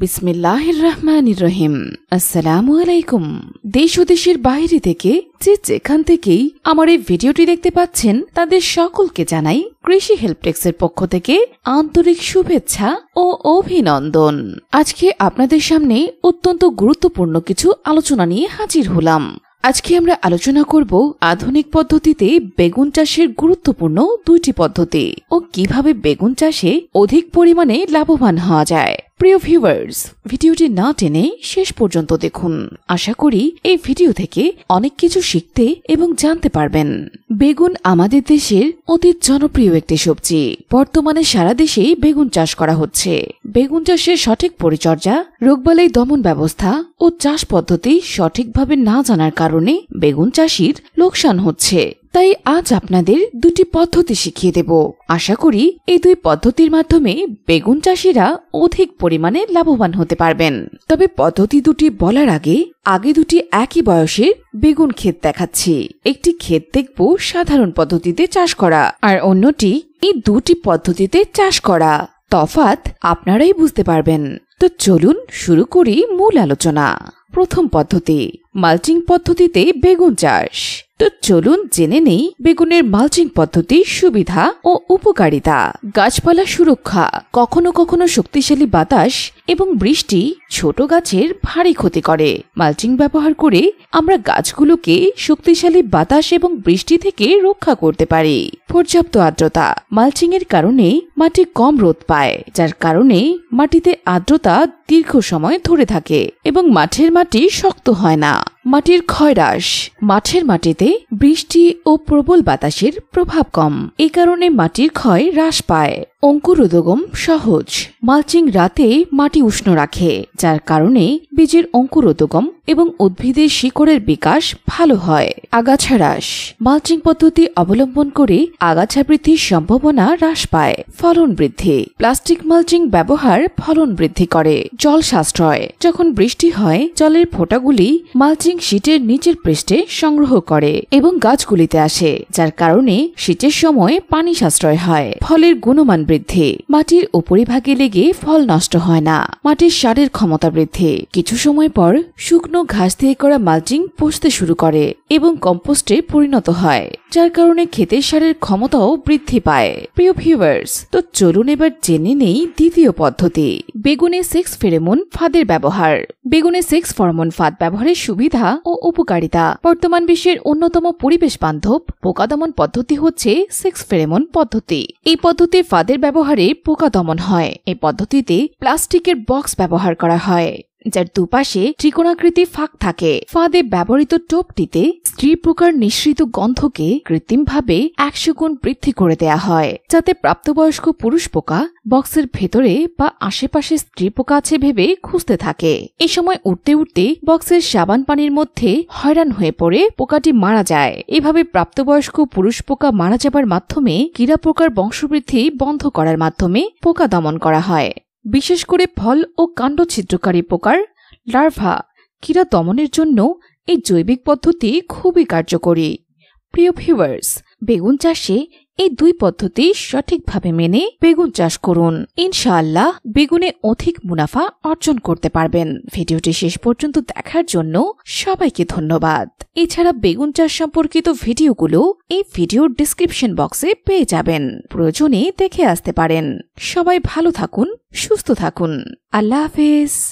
বিসমিল্লাহির রহমান রহিম আসসালামু আলাইকুম দেশ ও দেশের বাইরে থেকে যে যেখান থেকেই আমার এই ভিডিওটি দেখতে পাচ্ছেন তাদের সকলকে জানাই কৃষি হেল্পটেক্সের পক্ষ থেকে আন্তরিক শুভেচ্ছা ও অভিনন্দন আজকে আপনাদের সামনে অত্যন্ত গুরুত্বপূর্ণ কিছু আলোচনা নিয়ে হাজির হলাম আজকে আমরা আলোচনা করব আধুনিক পদ্ধতিতে বেগুন চাষের গুরুত্বপূর্ণ দুইটি পদ্ধতি ও কিভাবে বেগুন চাষে অধিক পরিমাণে লাভবান হওয়া যায় প্রিয় ভিউয়ার্স ভিডিওটি না টেনে শেষ পর্যন্ত দেখুন আশা করি এই ভিডিও থেকে অনেক কিছু শিখতে এবং জানতে পারবেন বেগুন আমাদের দেশের অতি জনপ্রিয় একটি সবজি বর্তমানে সারা দেশেই বেগুন চাষ করা হচ্ছে বেগুন চাষের সঠিক পরিচর্যা রোগবালাই দমন ব্যবস্থা ও চাষ পদ্ধতি সঠিকভাবে না জানার কারণে বেগুন চাষির লোকসান হচ্ছে তাই আজ আপনাদের দুটি পদ্ধতি শিখিয়ে দেব আশা করি এই দুই পদ্ধতির মাধ্যমে বেগুন চাষিরা অধিক পরিমাণে লাভবান হতে পারবেন তবে পদ্ধতি দুটি বলার আগে আগে দুটি একই বয়সের বেগুন ক্ষেত দেখাচ্ছি একটি ক্ষেত দেখব সাধারণ পদ্ধতিতে চাষ করা আর অন্যটি এই দুটি পদ্ধতিতে চাষ করা তফাত আপনারাই বুঝতে পারবেন তো চলুন শুরু করি মূল আলোচনা প্রথম পদ্ধতি মালচিং পদ্ধতিতে বেগুন চাষ তো চলুন জেনে নেই বেগুনের মালচিং পদ্ধতির সুবিধা ও উপকারিতা গাছপালা সুরক্ষা কখনো কখনো শক্তিশালী বাতাস এবং বৃষ্টি ছোট গাছের ভারী ক্ষতি করে মালচিং ব্যবহার করে আমরা গাছগুলোকে শক্তিশালী বাতাস এবং বৃষ্টি থেকে রক্ষা করতে পারি পর্যাপ্ত আর্দ্রতা মালচিং এর কারণে মাটি কম রোদ পায় যার কারণে মাটিতে আর্দ্রতা দীর্ঘ সময় ধরে থাকে এবং মাঠের মাটি শক্ত হয় না মাটির ক্ষয়রাস মাঠের মাটিতে বৃষ্টি ও প্রবল বাতাসের প্রভাব কম এ কারণে মাটির ক্ষয় হ্রাস পায় অঙ্কুরোদগম সহজ মালচিং রাতে মাটি উষ্ণ রাখে যার কারণে বীজের অঙ্কুরোদগম এবং উদ্ভিদের শিকড়ের বিকাশ ভালো হয় আগাছা হ্রাস মালচিং পদ্ধতি অবলম্বন করে আগাছা বৃদ্ধির সম্ভাবনা হ্রাস পায় ফলন বৃদ্ধি প্লাস্টিক মালচিং ব্যবহার ফলন বৃদ্ধি করে জল সাশ্রয় যখন বৃষ্টি হয় জলের ফোঁটাগুলি মালচিং ব্যালেন্সিং শীটের নিচের পৃষ্ঠে সংগ্রহ করে এবং গাছগুলিতে আসে যার কারণে শীতের সময় পানি সাশ্রয় হয় ফলের গুণমান বৃদ্ধি মাটির উপরিভাগে লেগে ফল নষ্ট হয় না মাটির সারের ক্ষমতা বৃদ্ধি কিছু সময় পর শুকনো ঘাস দিয়ে করা মালচিং পচতে শুরু করে এবং কম্পোস্টে পরিণত হয় যার কারণে ক্ষেতের সারের ক্ষমতাও বৃদ্ধি পায় প্রিয় ভিউয়ার্স তো চলুন এবার জেনে নেই দ্বিতীয় পদ্ধতি বেগুনে সেক্স ফেরেমন ফাঁদের ব্যবহার বেগুনে সেক্স ফরমন ফাঁদ ব্যবহারের সুবিধা ও উপকারিতা বর্তমান বিশ্বের অন্যতম পরিবেশ বান্ধব পোকা দমন পদ্ধতি হচ্ছে সেক্স ফেরেমন পদ্ধতি এই পদ্ধতির ফাঁদের ব্যবহারে পোকা দমন হয় এই পদ্ধতিতে প্লাস্টিকের বক্স ব্যবহার করা হয় যার দুপাশে ত্রিকোণাকৃতি ফাঁক থাকে ফাঁদে ব্যবহৃত টোপটিতে স্ত্রী প্রকার নিঃসৃত গন্ধকে কৃত্রিমভাবে একশো গুণ বৃদ্ধি করে দেয়া হয় যাতে প্রাপ্তবয়স্ক পুরুষ পোকা বক্সের ভেতরে বা আশেপাশে স্ত্রী পোকা আছে ভেবে খুঁজতে থাকে এ সময় উঠতে উঠতে বক্সের সাবান পানির মধ্যে হয়রান হয়ে পড়ে পোকাটি মারা যায় এভাবে প্রাপ্তবয়স্ক পুরুষ পোকা মারা যাবার মাধ্যমে ক্রীড়া পোকার বংশবৃদ্ধি বন্ধ করার মাধ্যমে পোকা দমন করা হয় বিশেষ করে ফল ও কাণ্ড ছিদ্রকারী পোকার লার্ভা কীরা দমনের জন্য এই জৈবিক পদ্ধতি খুবই কার্যকরী প্রিয় ভিউয়ার্স বেগুন চাষে এই দুই পদ্ধতি সঠিকভাবে মেনে বেগুন চাষ করুন ইনশাআল্লাহ বেগুনে অধিক মুনাফা অর্জন করতে পারবেন ভিডিওটি শেষ পর্যন্ত দেখার জন্য সবাইকে ধন্যবাদ এছাড়া বেগুন চাষ সম্পর্কিত ভিডিওগুলো এই ভিডিওর ডিসক্রিপশন বক্সে পেয়ে যাবেন প্রয়োজনে দেখে আসতে পারেন সবাই ভালো থাকুন সুস্থ থাকুন আল্লাহ হাফেজ